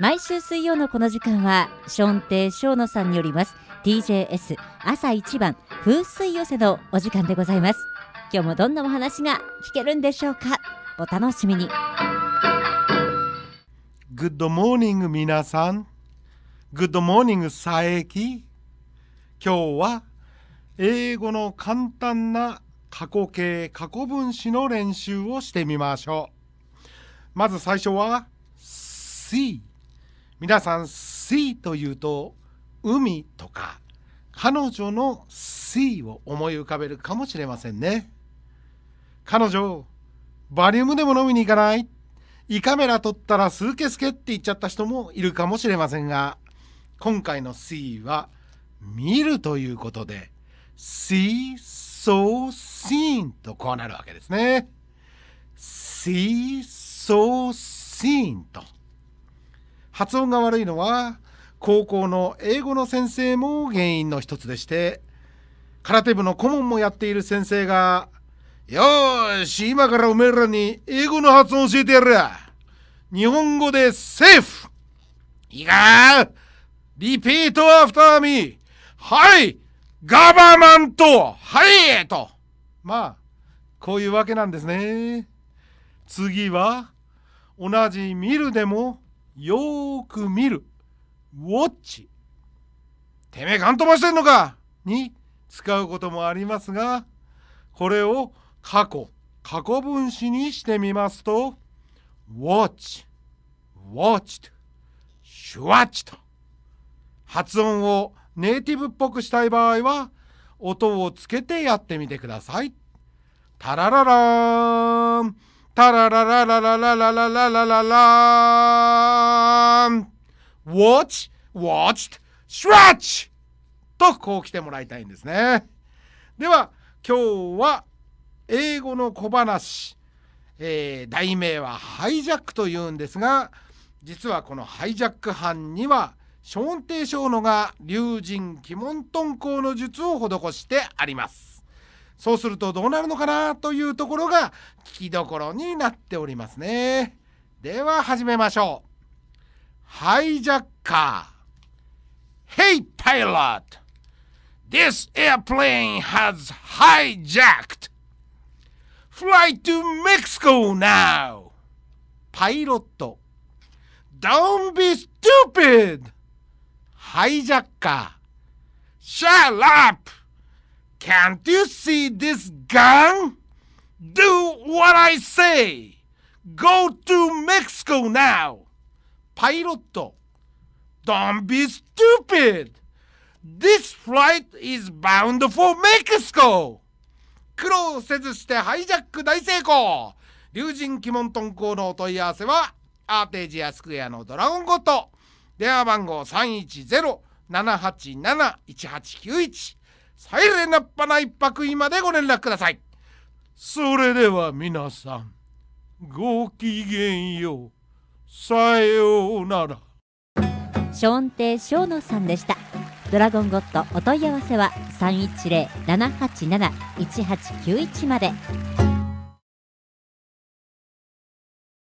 毎週水曜のこの時間は、ショーンイショーノさんによります、TJS 朝一番風水寄せのお時間でございます。今日もどんなお話が聞けるんでしょうか。お楽しみに。グッドモーニング皆さん。グッドモーニング佐伯。今日は英語の簡単な過去形過去分詞の練習をしてみましょう。まず最初は C 皆さん水というと海とか彼女の水を思い浮かべるかもしれませんね彼女バリウムでも飲みに行かない胃カメラ撮ったらスーケスケって言っちゃった人もいるかもしれませんが今回の水は見るということで see, so, seen とこうなるわけですね see, so, seen と発音が悪いのは高校の英語の先生も原因の一つでして空手部の顧問もやっている先生が「よし今からおめえらに英語の発音教えてやる日本語でセーフいいかリピートアフターミーはいガバマントはいとまあこういうわけなんですね。次は同じ見るでもよーく見るウォッチてめえガン飛ばしてんのかに使うこともありますがこれを過去過去分詞にしてみますと watch watched ッチと発音をネイティブっぽくしたい場合は音をつけてやってみてください。タラララーンタラララララララララララーン Watch, watched, stretch! とこう来てもらいたいんですね。では今日は英語の小話、えー、題名はハイジャックというんですが実はこのハイジャック犯にはショーン・テイ・ショーノが竜神鬼門遁行の術を施してあります。そうするとどうなるのかなというところが聞きどころになっておりますね。では始めましょう。ハイジャッカー。Hey pilot! This airplane has hijacked! Fly to Mexico now! パイロット。Don't be stupid! ハイジャッカー。Shut up! Can't you see this gun? Do what I say! Go to Mexico now! パイロット Don't be stupid! This flight is bound for Mexico! 苦労せずしてハイジャック大成功龍神鬼門遁甲のお問い合わせはアーテージアスクエアのドラゴンゴット電話番号310-787-1891サイレンなっぱな一泊今でご連絡ください。それでは皆さん、ごきげんよう。さようなら。ショーン亭ショーノさんでした。ドラゴンゴットお問い合わせは310-787-1891まで。